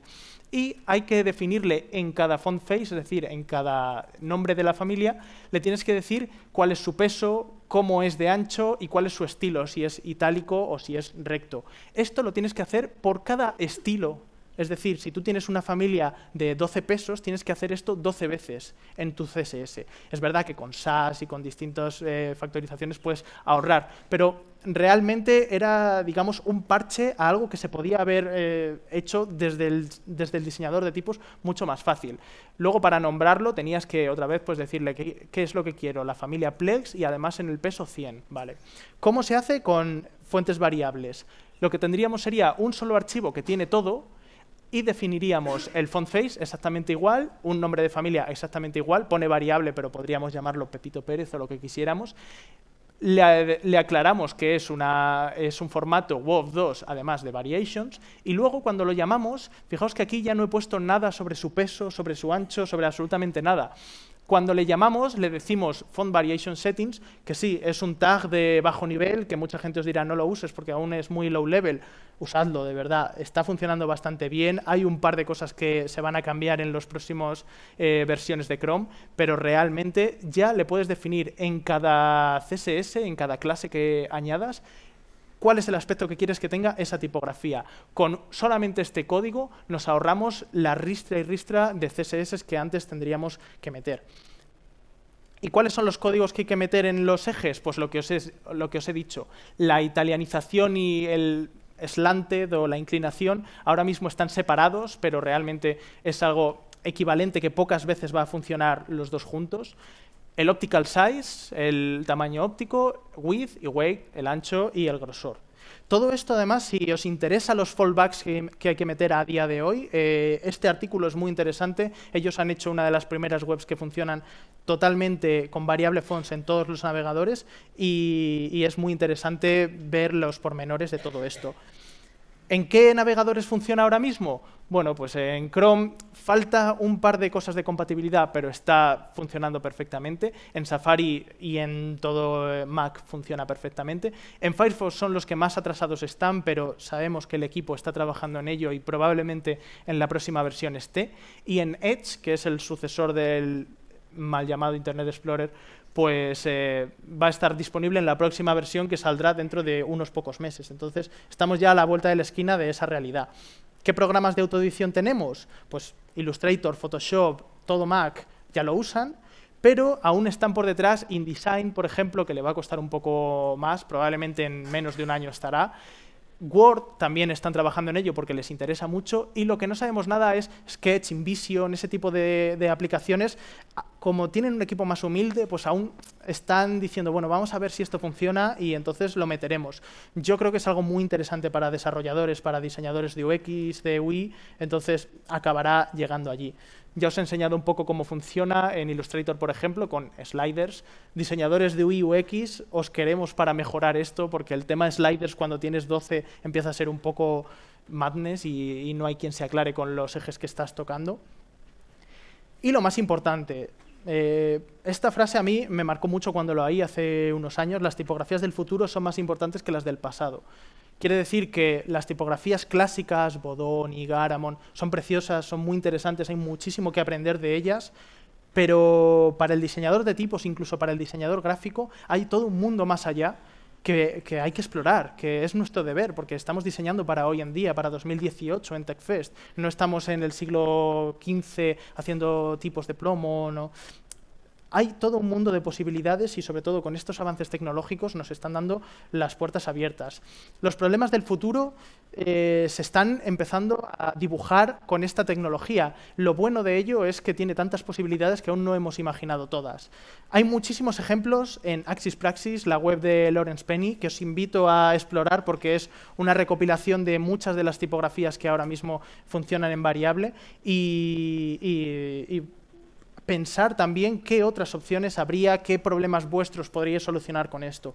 Y hay que definirle en cada font face, es decir, en cada nombre de la familia, le tienes que decir cuál es su peso, cómo es de ancho y cuál es su estilo, si es itálico o si es recto. Esto lo tienes que hacer por cada estilo es decir, si tú tienes una familia de 12 pesos, tienes que hacer esto 12 veces en tu CSS. Es verdad que con SAS y con distintas eh, factorizaciones puedes ahorrar, pero realmente era, digamos, un parche a algo que se podía haber eh, hecho desde el, diseñador de tipos mucho más fácil. Luego, para nombrarlo, tenías que otra vez pues, decirle qué, es lo que quiero, la familia Plex y además en el peso 100. Vale. ¿Cómo se hace con fuentes variables? Lo que tendríamos sería un solo archivo que tiene todo, y definiríamos el font face exactamente igual, un nombre de familia exactamente igual, pone variable, pero podríamos llamarlo Pepito Pérez o lo que quisiéramos. Le, aclaramos que es, una, es un formato WOV2, además de variations, y luego cuando lo llamamos, fijaos que aquí ya no he puesto nada sobre su peso, sobre su ancho, sobre absolutamente nada. Cuando le llamamos, le decimos Font Variation Settings, que sí, es un tag de bajo nivel, que mucha gente os dirá no lo uses porque aún es muy low level. Usadlo, de verdad, está funcionando bastante bien. Hay un par de cosas que se van a cambiar en las próximas eh, versiones de Chrome, pero realmente ya le puedes definir en cada CSS, en cada clase que añadas, cuál es el aspecto que quieres que tenga esa tipografía. Con solamente este código nos ahorramos la ristra y ristra de CSS que antes tendríamos que meter. ¿Y cuáles son los códigos que hay que meter en los ejes? Pues lo que os, he dicho, la italianización y el slanted o la inclinación ahora mismo están separados, pero realmente es algo equivalente que pocas veces va a funcionar los dos juntos el optical size, el tamaño óptico, width y weight, el ancho y el grosor. Todo esto, además, si os interesa los fallbacks que, hay que meter a día de hoy, eh, este artículo es muy interesante. Ellos han hecho una de las primeras webs que funcionan totalmente con variable fonts en todos los navegadores y es muy interesante ver los pormenores de todo esto. ¿En qué navegadores funciona ahora mismo? Bueno, pues en Chrome falta un par de cosas de compatibilidad, pero está funcionando perfectamente. En Safari y en todo eh, Mac funciona perfectamente. En Firefox son los que más atrasados están, pero sabemos que el equipo está trabajando en ello y probablemente en la próxima versión esté. Y en Edge, que es el sucesor del mal llamado Internet Explorer, pues eh, va a estar disponible en la próxima versión que saldrá dentro de unos pocos meses. Entonces, estamos ya a la vuelta de la esquina de esa realidad. ¿Qué programas de autoedición tenemos? Pues Illustrator, Photoshop, todo Mac ya lo usan, pero aún están por detrás InDesign, por ejemplo, que le va a costar un poco más, probablemente en menos de un año estará, Word también están trabajando en ello porque les interesa mucho y lo que no sabemos nada es Sketch, InVision, ese tipo de, de, aplicaciones. Como tienen un equipo más humilde, pues aún están diciendo, bueno, vamos a ver si esto funciona y entonces lo meteremos. Yo creo que es algo muy interesante para desarrolladores, para diseñadores de UX, de UI, entonces acabará llegando allí. Ya os he enseñado un poco cómo funciona en Illustrator, por ejemplo, con sliders. Diseñadores de UI UX, os queremos para mejorar esto, porque el tema de sliders cuando tienes 12 empieza a ser un poco madness y, no hay quien se aclare con los ejes que estás tocando. Y lo más importante, eh, esta frase a mí me marcó mucho cuando lo oí hace unos años. Las tipografías del futuro son más importantes que las del pasado. Quiere decir que las tipografías clásicas, Bodón y Garamond, son preciosas, son muy interesantes, hay muchísimo que aprender de ellas, pero para el diseñador de tipos, incluso para el diseñador gráfico, hay todo un mundo más allá que, hay que explorar, que es nuestro deber, porque estamos diseñando para hoy en día, para 2018 en TechFest. No estamos en el siglo XV haciendo tipos de plomo, no, hay todo un mundo de posibilidades y sobre todo con estos avances tecnológicos nos están dando las puertas abiertas. Los problemas del futuro eh, se están empezando a dibujar con esta tecnología. Lo bueno de ello es que tiene tantas posibilidades que aún no hemos imaginado todas. Hay muchísimos ejemplos en Axis Praxis, la web de Lawrence Penny, que os invito a explorar porque es una recopilación de muchas de las tipografías que ahora mismo funcionan en variable y pensar también qué otras opciones habría, qué problemas vuestros podríais solucionar con esto.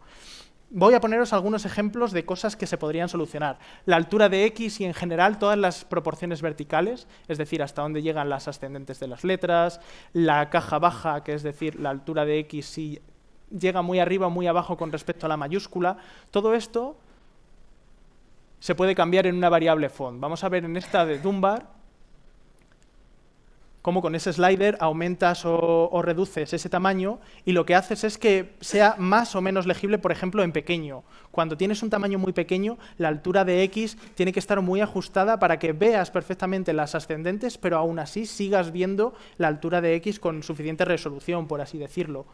Voy a poneros algunos ejemplos de cosas que se podrían solucionar. La altura de x y en general todas las proporciones verticales, es decir, hasta dónde llegan las ascendentes de las letras, la caja baja, que es decir, la altura de x si llega muy arriba o muy abajo con respecto a la mayúscula, todo esto se puede cambiar en una variable font. Vamos a ver en esta de Dunbar cómo con ese slider aumentas o, reduces ese tamaño y lo que haces es que sea más o menos legible, por ejemplo, en pequeño. Cuando tienes un tamaño muy pequeño, la altura de X tiene que estar muy ajustada para que veas perfectamente las ascendentes, pero aún así sigas viendo la altura de X con suficiente resolución, por así decirlo.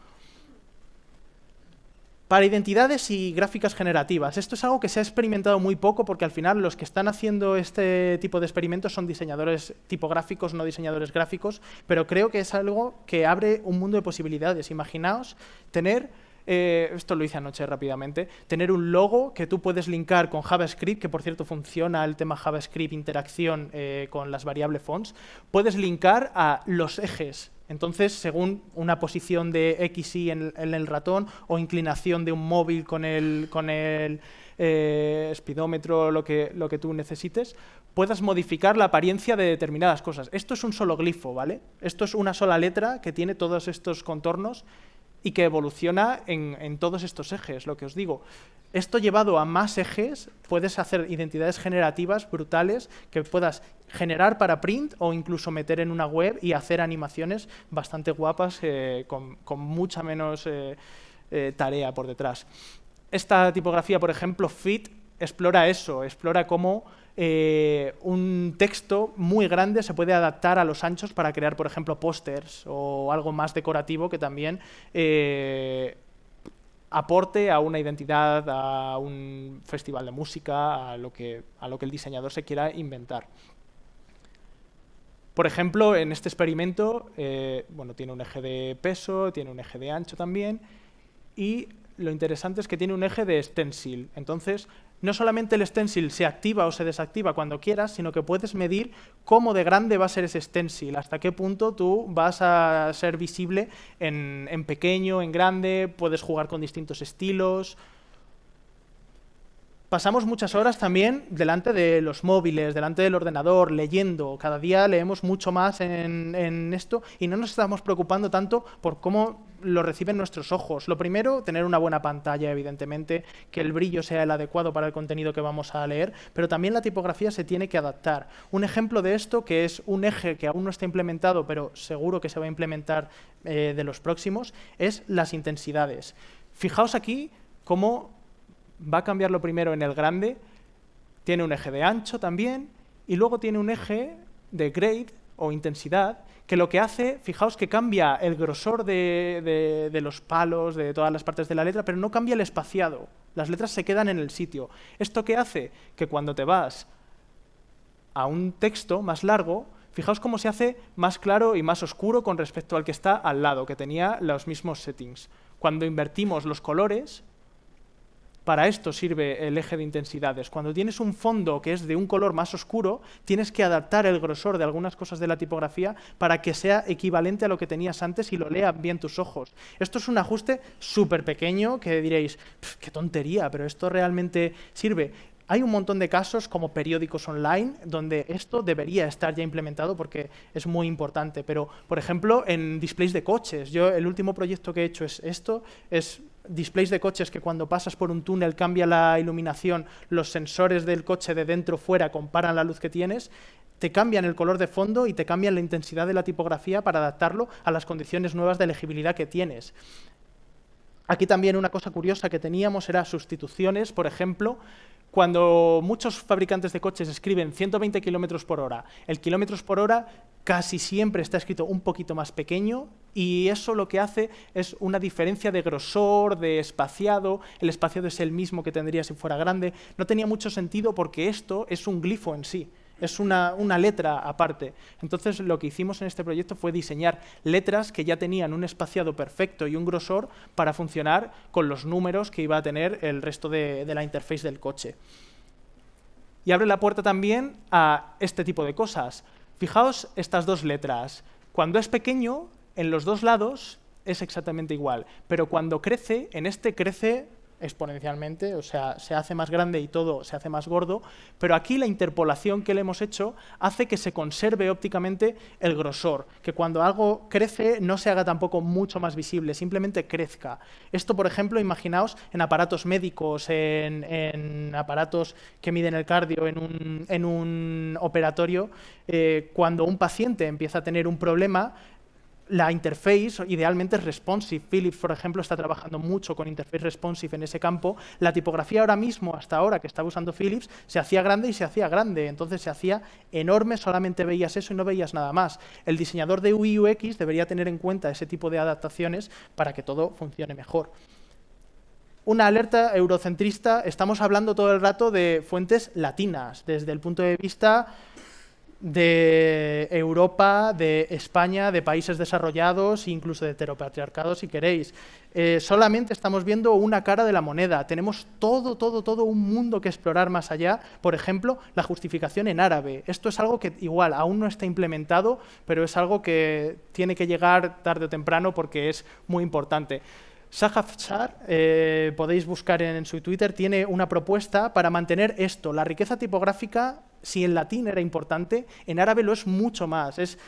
Para identidades y gráficas generativas. Esto es algo que se ha experimentado muy poco porque al final los que están haciendo este tipo de experimentos son diseñadores tipográficos, no diseñadores gráficos, pero creo que es algo que abre un mundo de posibilidades. Imaginaos tener eh, esto lo hice anoche rápidamente, tener un logo que tú puedes linkar con JavaScript, que por cierto funciona el tema JavaScript interacción eh, con las variables fonts, puedes linkar a los ejes entonces, según una posición de X, Y en, el ratón o inclinación de un móvil con el, con el espidómetro, eh, lo que, lo que tú necesites, puedas modificar la apariencia de determinadas cosas. Esto es un solo glifo, ¿vale? Esto es una sola letra que tiene todos estos contornos y que evoluciona en, todos estos ejes, lo que os digo. Esto llevado a más ejes, puedes hacer identidades generativas brutales que puedas generar para print o incluso meter en una web y hacer animaciones bastante guapas eh, con, mucha menos eh, eh, tarea por detrás. Esta tipografía, por ejemplo, Fit, explora eso, explora cómo eh, un texto muy grande se puede adaptar a los anchos para crear, por ejemplo, pósters o algo más decorativo que también eh, aporte a una identidad, a un festival de música, a lo que, a lo que el diseñador se quiera inventar. Por ejemplo, en este experimento, eh, bueno, tiene un eje de peso, tiene un eje de ancho también, y lo interesante es que tiene un eje de stencil. Entonces, no solamente el stencil se activa o se desactiva cuando quieras, sino que puedes medir cómo de grande va a ser ese stencil, hasta qué punto tú vas a ser visible en, pequeño, en grande, puedes jugar con distintos estilos. Pasamos muchas horas también delante de los móviles, delante del ordenador, leyendo. Cada día leemos mucho más en esto y no nos estamos preocupando tanto por cómo lo reciben nuestros ojos. Lo primero, tener una buena pantalla, evidentemente, que el brillo sea el adecuado para el contenido que vamos a leer, pero también la tipografía se tiene que adaptar. Un ejemplo de esto, que es un eje que aún no está implementado, pero seguro que se va a implementar eh, de los próximos, es las intensidades. Fijaos aquí cómo va a cambiar lo primero en el grande, tiene un eje de ancho también, y luego tiene un eje de grade o intensidad que lo que hace, fijaos que cambia el grosor de, los palos, de todas las partes de la letra, pero no cambia el espaciado. Las letras se quedan en el sitio. ¿Esto qué hace? Que cuando te vas a un texto más largo, fijaos cómo se hace más claro y más oscuro con respecto al que está al lado, que tenía los mismos settings. Cuando invertimos los colores, para esto sirve el eje de intensidades. Cuando tienes un fondo que es de un color más oscuro, tienes que adaptar el grosor de algunas cosas de la tipografía para que sea equivalente a lo que tenías antes y lo lean bien tus ojos. Esto es un ajuste súper pequeño que diréis, qué tontería, pero esto realmente sirve. Hay un montón de casos como periódicos online donde esto debería estar ya implementado porque es muy importante, pero por ejemplo en displays de coches, yo el último proyecto que he hecho es esto, es displays de coches que cuando pasas por un túnel cambia la iluminación, los sensores del coche de dentro fuera comparan la luz que tienes, te cambian el color de fondo y te cambian la intensidad de la tipografía para adaptarlo a las condiciones nuevas de legibilidad que tienes. Aquí también una cosa curiosa que teníamos era sustituciones, por ejemplo, cuando muchos fabricantes de coches escriben 120 kilómetros por hora, el kilómetros por hora casi siempre está escrito un poquito más pequeño y eso lo que hace es una diferencia de grosor, de espaciado, el espaciado es el mismo que tendría si fuera grande, no tenía mucho sentido porque esto es un glifo en sí, es una, letra aparte. Entonces lo que hicimos en este proyecto fue diseñar letras que ya tenían un espaciado perfecto y un grosor para funcionar con los números que iba a tener el resto de, de la interface del coche. Y abre la puerta también a este tipo de cosas. Fijaos estas dos letras. Cuando es pequeño, en los dos lados es exactamente igual, pero cuando crece, en este crece exponencialmente, o sea, se hace más grande y todo se hace más gordo, pero aquí la interpolación que le hemos hecho hace que se conserve ópticamente el grosor, que cuando algo crece no se haga tampoco mucho más visible, simplemente crezca. Esto, por ejemplo, imaginaos en aparatos médicos, en, aparatos que miden el cardio, en un, en un operatorio, eh, cuando un paciente empieza a tener un problema, la interface idealmente es responsive. Philips, por ejemplo, está trabajando mucho con interface responsive en ese campo. La tipografía ahora mismo, hasta ahora que estaba usando Philips, se hacía grande y se hacía grande. Entonces se hacía enorme, solamente veías eso y no veías nada más. El diseñador de UI UX debería tener en cuenta ese tipo de adaptaciones para que todo funcione mejor una alerta eurocentrista. Estamos hablando todo el rato de fuentes latinas, desde el punto de vista de Europa, de España, de países desarrollados, incluso de heteropatriarcados, si queréis. Eh, solamente estamos viendo una cara de la moneda. Tenemos todo, todo, todo un mundo que explorar más allá. Por ejemplo, la justificación en árabe. Esto es algo que igual aún no está implementado, pero es algo que tiene que llegar tarde o temprano porque es muy importante. Sahafchar, eh, podéis buscar en su Twitter, tiene una propuesta para mantener esto, la riqueza tipográfica si en latín era importante, en árabe lo es mucho más. Es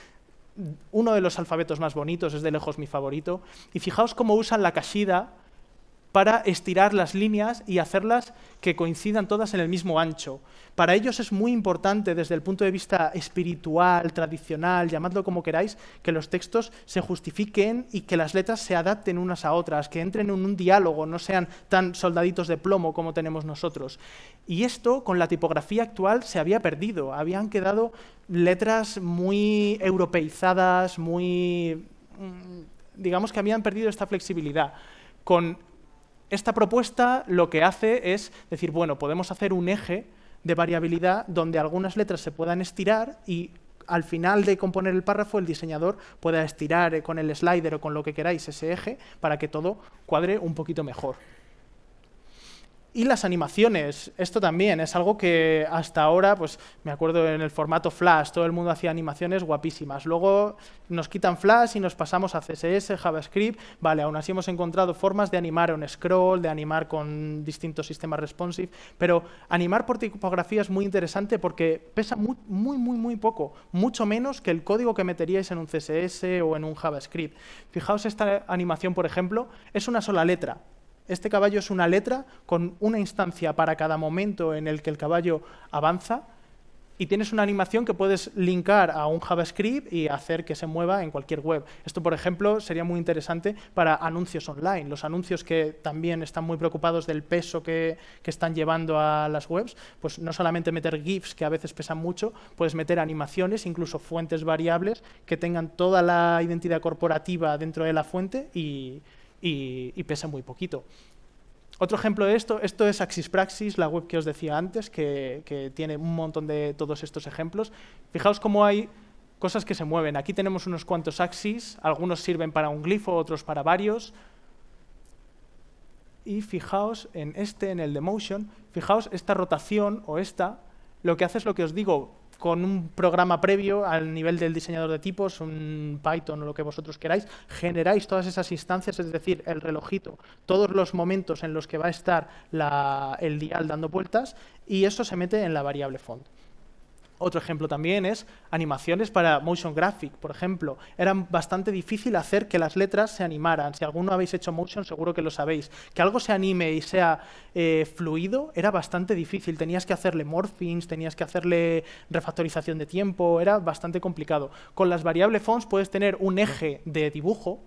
uno de los alfabetos más bonitos, es de lejos mi favorito. Y fijaos cómo usan la casida para estirar las líneas y hacerlas que coincidan todas en el mismo ancho. Para ellos es muy importante desde el punto de vista espiritual, tradicional, llamadlo como queráis, que los textos se justifiquen y que las letras se adapten unas a otras, que entren en un diálogo, no sean tan soldaditos de plomo como tenemos nosotros. Y esto con la tipografía actual se había perdido, habían quedado letras muy europeizadas, muy... Mm, digamos que habían perdido esta flexibilidad. Con esta propuesta lo que hace es decir, bueno, podemos hacer un eje de variabilidad donde algunas letras se puedan estirar y al final de componer el párrafo el diseñador pueda estirar con el slider o con lo que queráis ese eje para que todo cuadre un poquito mejor. Y las animaciones, esto también es algo que hasta ahora, pues me acuerdo en el formato Flash, todo el mundo hacía animaciones guapísimas. Luego nos quitan Flash y nos pasamos a CSS, JavaScript. Vale, aún así hemos encontrado formas de animar un scroll, de animar con distintos sistemas responsive, pero animar por tipografía es muy interesante porque pesa muy, muy, muy, muy poco, mucho menos que el código que meteríais en un CSS o en un JavaScript. Fijaos esta animación, por ejemplo, es una sola letra, este caballo es una letra con una instancia para cada momento en el que el caballo avanza y tienes una animación que puedes linkar a un JavaScript y hacer que se mueva en cualquier web. Esto, por ejemplo, sería muy interesante para anuncios online, los anuncios que también están muy preocupados del peso que, están llevando a las webs, pues no solamente meter GIFs, que a veces pesan mucho, puedes meter animaciones, incluso fuentes variables que tengan toda la identidad corporativa dentro de la fuente y y, pesa muy poquito. Otro ejemplo de esto, esto es Axis Praxis, la web que os decía antes, que, tiene un montón de todos estos ejemplos. Fijaos cómo hay cosas que se mueven. Aquí tenemos unos cuantos axis, algunos sirven para un glifo, otros para varios. Y fijaos en este, en el de motion, fijaos esta rotación o esta, lo que hace es lo que os digo, con un programa previo al nivel del diseñador de tipos, un Python o lo que vosotros queráis, generáis todas esas instancias, es decir, el relojito, todos los momentos en los que va a estar el dial dando vueltas y eso se mete en la variable font. Otro ejemplo también es animaciones para motion graphic, por ejemplo. Era bastante difícil hacer que las letras se animaran. Si alguno habéis hecho motion, seguro que lo sabéis. Que algo se anime y sea eh, fluido era bastante difícil. Tenías que hacerle morphings, tenías que hacerle refactorización de tiempo, era bastante complicado. Con las variables fonts puedes tener un eje de dibujo,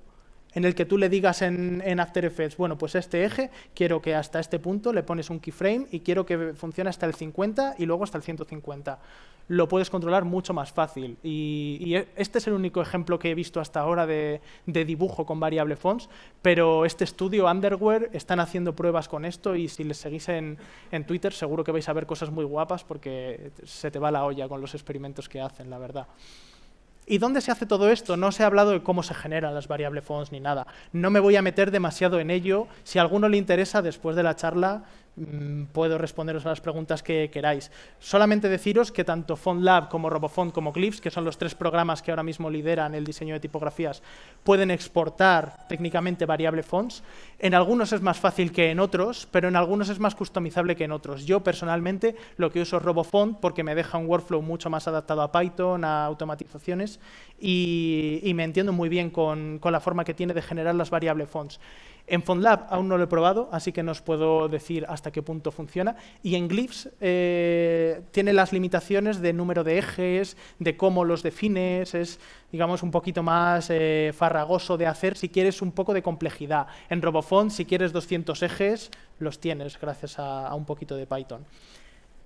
en el que tú le digas en, After Effects, bueno, pues este eje quiero que hasta este punto le pones un keyframe y quiero que funcione hasta el 50 y luego hasta el 150 lo puedes controlar mucho más fácil. Y, e, este es el único ejemplo que he visto hasta ahora de, dibujo con variable fonts, pero este estudio, Underwear, están haciendo pruebas con esto y si les seguís en, en Twitter seguro que vais a ver cosas muy guapas porque se te va la olla con los experimentos que hacen, la verdad. ¿Y dónde se hace todo esto? No se ha hablado de cómo se generan las variable fonts ni nada. No me voy a meter demasiado en ello. Si a alguno le interesa, después de la charla, Mm, puedo responderos a las preguntas que queráis. Solamente deciros que tanto FontLab como RoboFont como Clips, que son los tres programas que ahora mismo lideran el diseño de tipografías, pueden exportar técnicamente variable fonts. En algunos es más fácil que en otros, pero en algunos es más customizable que en otros. Yo personalmente lo que uso es RoboFont porque me deja un workflow mucho más adaptado a Python, a automatizaciones y, me entiendo muy bien con, con la forma que tiene de generar las variable fonts. En FontLab aún no lo he probado, así que no os puedo decir hasta hasta qué punto funciona. Y en glyphs eh, tiene las limitaciones de número de ejes, de cómo los defines, es, digamos, un poquito más eh, farragoso de hacer si quieres un poco de complejidad. En Robofont, si quieres 200 ejes, los tienes gracias a un poquito de Python.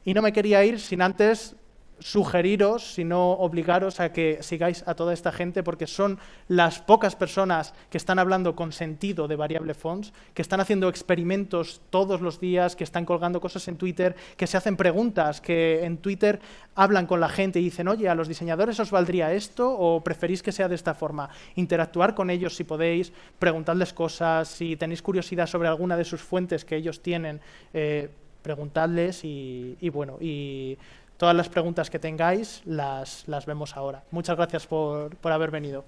Y no me quería ir sin antes sugeriros, sino obligaros a que sigáis a toda esta gente porque son las pocas personas que están hablando con sentido de variable fonts, que están haciendo experimentos todos los días, que están colgando cosas en Twitter, que se hacen preguntas, que en Twitter hablan con la gente y dicen, oye, a los diseñadores os valdría esto o preferís que sea de esta forma. Interactuar con ellos si podéis, preguntarles cosas, si tenéis curiosidad sobre alguna de sus fuentes que ellos tienen, eh, preguntarles y, y bueno, y todas las preguntas que tengáis las, las vemos ahora. Muchas gracias por, por haber venido.